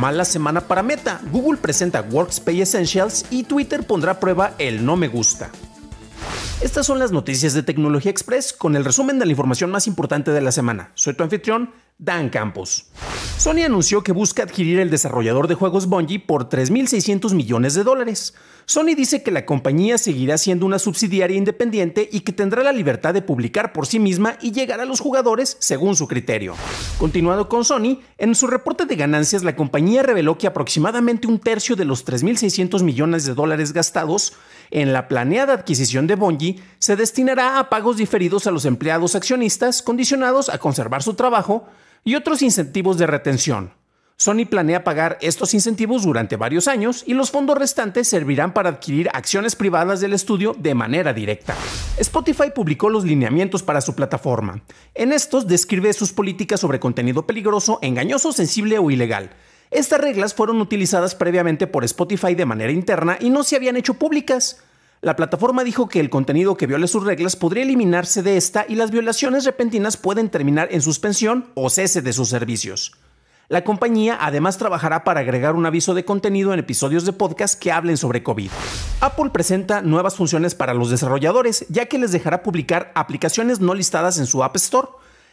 Mala semana para Meta. Google presenta Workspace Essentials y Twitter pondrá a prueba el no me gusta. Estas son las noticias de Tecnología Express con el resumen de la información más importante de la semana. Soy tu anfitrión, Dan Campos. Sony anunció que busca adquirir el desarrollador de juegos Bungie por 3.600 millones de dólares. Sony dice que la compañía seguirá siendo una subsidiaria independiente y que tendrá la libertad de publicar por sí misma y llegar a los jugadores según su criterio. Continuando con Sony, en su reporte de ganancias la compañía reveló que aproximadamente un tercio de los 3.600 millones de dólares gastados en la planeada adquisición de Bungie se destinará a pagos diferidos a los empleados accionistas condicionados a conservar su trabajo, y otros incentivos de retención. Sony planea pagar estos incentivos durante varios años y los fondos restantes servirán para adquirir acciones privadas del estudio de manera directa. Spotify publicó los lineamientos para su plataforma. En estos describe sus políticas sobre contenido peligroso, engañoso, sensible o ilegal. Estas reglas fueron utilizadas previamente por Spotify de manera interna y no se habían hecho públicas. La plataforma dijo que el contenido que viole sus reglas podría eliminarse de esta y las violaciones repentinas pueden terminar en suspensión o cese de sus servicios. La compañía además trabajará para agregar un aviso de contenido en episodios de podcast que hablen sobre COVID. Apple presenta nuevas funciones para los desarrolladores, ya que les dejará publicar aplicaciones no listadas en su App Store.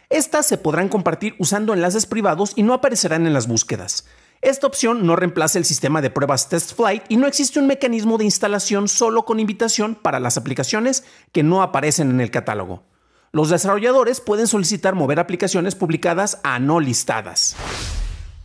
Estas se podrán compartir usando enlaces privados y no aparecerán en las búsquedas. Esta opción no reemplaza el sistema de pruebas Test Flight y no existe un mecanismo de instalación solo con invitación para las aplicaciones que no aparecen en el catálogo. Los desarrolladores pueden solicitar mover aplicaciones publicadas a no listadas.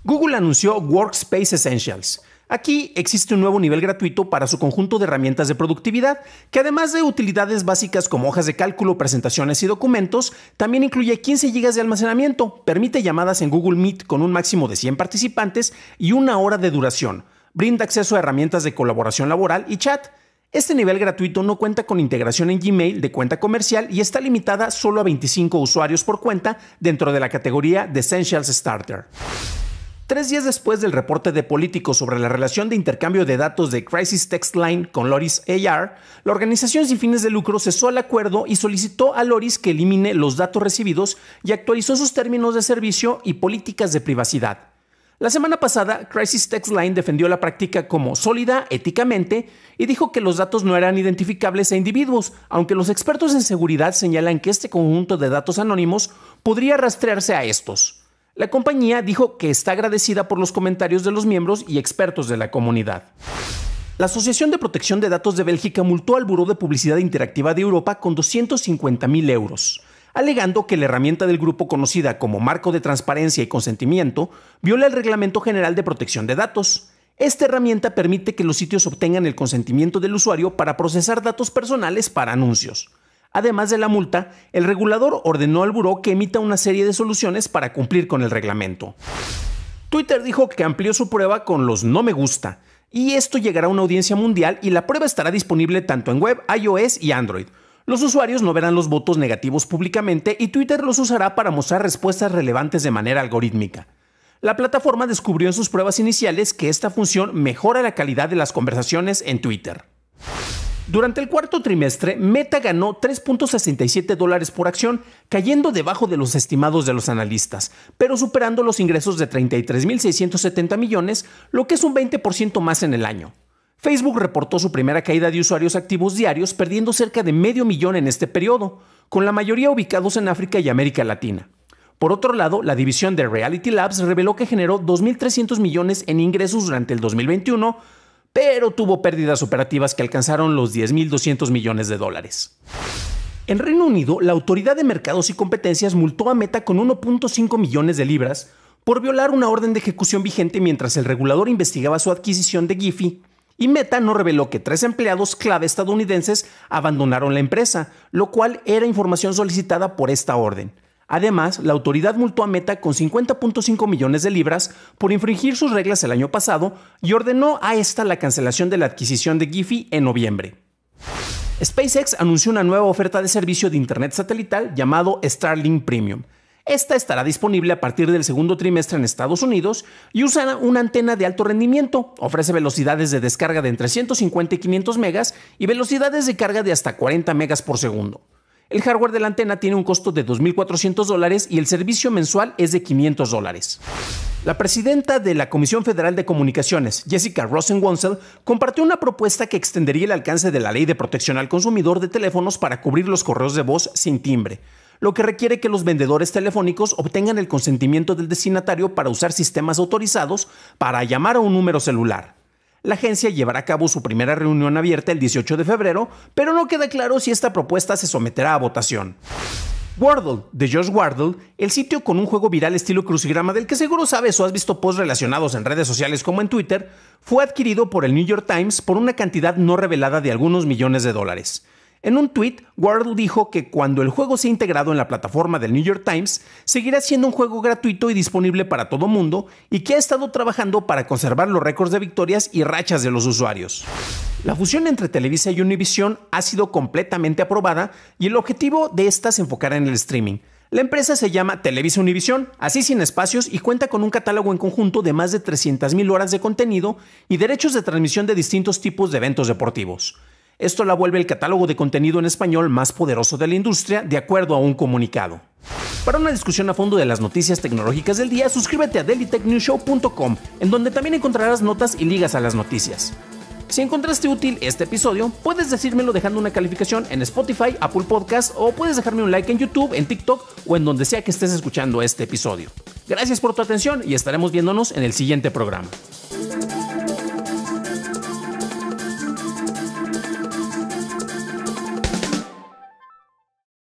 Google anunció Workspace Essentials, Aquí existe un nuevo nivel gratuito para su conjunto de herramientas de productividad, que además de utilidades básicas como hojas de cálculo, presentaciones y documentos, también incluye 15 GB de almacenamiento, permite llamadas en Google Meet con un máximo de 100 participantes y una hora de duración, brinda acceso a herramientas de colaboración laboral y chat. Este nivel gratuito no cuenta con integración en Gmail de cuenta comercial y está limitada solo a 25 usuarios por cuenta dentro de la categoría de Essentials Starter. Tres días después del reporte de políticos sobre la relación de intercambio de datos de Crisis Text Line con Loris AR, la organización sin fines de lucro cesó el acuerdo y solicitó a Loris que elimine los datos recibidos y actualizó sus términos de servicio y políticas de privacidad. La semana pasada, Crisis Text Line defendió la práctica como sólida éticamente y dijo que los datos no eran identificables a individuos, aunque los expertos en seguridad señalan que este conjunto de datos anónimos podría rastrearse a estos. La compañía dijo que está agradecida por los comentarios de los miembros y expertos de la comunidad. La Asociación de Protección de Datos de Bélgica multó al Buró de Publicidad Interactiva de Europa con 250.000 euros, alegando que la herramienta del grupo conocida como Marco de Transparencia y Consentimiento viola el Reglamento General de Protección de Datos. Esta herramienta permite que los sitios obtengan el consentimiento del usuario para procesar datos personales para anuncios. Además de la multa, el regulador ordenó al buró que emita una serie de soluciones para cumplir con el reglamento. Twitter dijo que amplió su prueba con los no me gusta, y esto llegará a una audiencia mundial y la prueba estará disponible tanto en web, iOS y Android. Los usuarios no verán los votos negativos públicamente y Twitter los usará para mostrar respuestas relevantes de manera algorítmica. La plataforma descubrió en sus pruebas iniciales que esta función mejora la calidad de las conversaciones en Twitter. Durante el cuarto trimestre, Meta ganó 3.67 dólares por acción, cayendo debajo de los estimados de los analistas, pero superando los ingresos de 33.670 millones, lo que es un 20% más en el año. Facebook reportó su primera caída de usuarios activos diarios, perdiendo cerca de medio millón en este periodo, con la mayoría ubicados en África y América Latina. Por otro lado, la división de Reality Labs reveló que generó 2.300 millones en ingresos durante el 2021, pero tuvo pérdidas operativas que alcanzaron los 10.200 millones de dólares. En Reino Unido, la Autoridad de Mercados y Competencias multó a Meta con 1.5 millones de libras por violar una orden de ejecución vigente mientras el regulador investigaba su adquisición de Giphy. Y Meta no reveló que tres empleados clave estadounidenses abandonaron la empresa, lo cual era información solicitada por esta orden. Además, la autoridad multó a Meta con 50.5 millones de libras por infringir sus reglas el año pasado y ordenó a esta la cancelación de la adquisición de Giphy en noviembre. SpaceX anunció una nueva oferta de servicio de Internet satelital llamado Starlink Premium. Esta estará disponible a partir del segundo trimestre en Estados Unidos y usará una antena de alto rendimiento. Ofrece velocidades de descarga de entre 150 y 500 megas y velocidades de carga de hasta 40 megas por segundo. El hardware de la antena tiene un costo de 2.400 dólares y el servicio mensual es de 500 dólares. La presidenta de la Comisión Federal de Comunicaciones, Jessica Rosen-Wonsel, compartió una propuesta que extendería el alcance de la Ley de Protección al Consumidor de teléfonos para cubrir los correos de voz sin timbre lo que requiere que los vendedores telefónicos obtengan el consentimiento del destinatario para usar sistemas autorizados para llamar a un número celular. La agencia llevará a cabo su primera reunión abierta el 18 de febrero, pero no queda claro si esta propuesta se someterá a votación. Wardle, de Josh Wardle, el sitio con un juego viral estilo crucigrama del que seguro sabes o has visto posts relacionados en redes sociales como en Twitter, fue adquirido por el New York Times por una cantidad no revelada de algunos millones de dólares. En un tweet, Wardle dijo que cuando el juego ha integrado en la plataforma del New York Times, seguirá siendo un juego gratuito y disponible para todo mundo y que ha estado trabajando para conservar los récords de victorias y rachas de los usuarios. La fusión entre Televisa y Univision ha sido completamente aprobada y el objetivo de esta se enfocará en el streaming. La empresa se llama Televisa Univision, así sin espacios, y cuenta con un catálogo en conjunto de más de 300.000 horas de contenido y derechos de transmisión de distintos tipos de eventos deportivos. Esto la vuelve el catálogo de contenido en español más poderoso de la industria, de acuerdo a un comunicado. Para una discusión a fondo de las noticias tecnológicas del día, suscríbete a dailytechnewshow.com, en donde también encontrarás notas y ligas a las noticias. Si encontraste útil este episodio, puedes decírmelo dejando una calificación en Spotify, Apple Podcast o puedes dejarme un like en YouTube, en TikTok o en donde sea que estés escuchando este episodio. Gracias por tu atención y estaremos viéndonos en el siguiente programa.